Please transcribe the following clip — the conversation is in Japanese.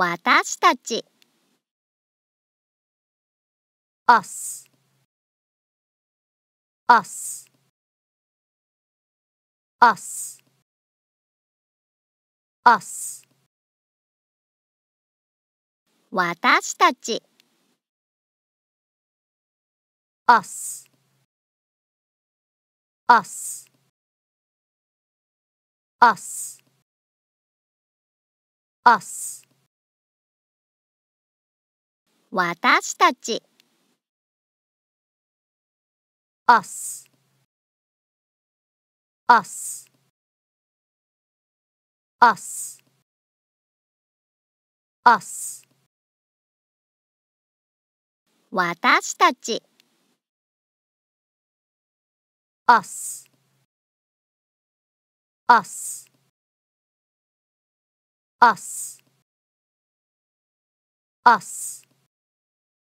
私たち us us us us 私たち us us us us 私たち us us us us 私たち us us us us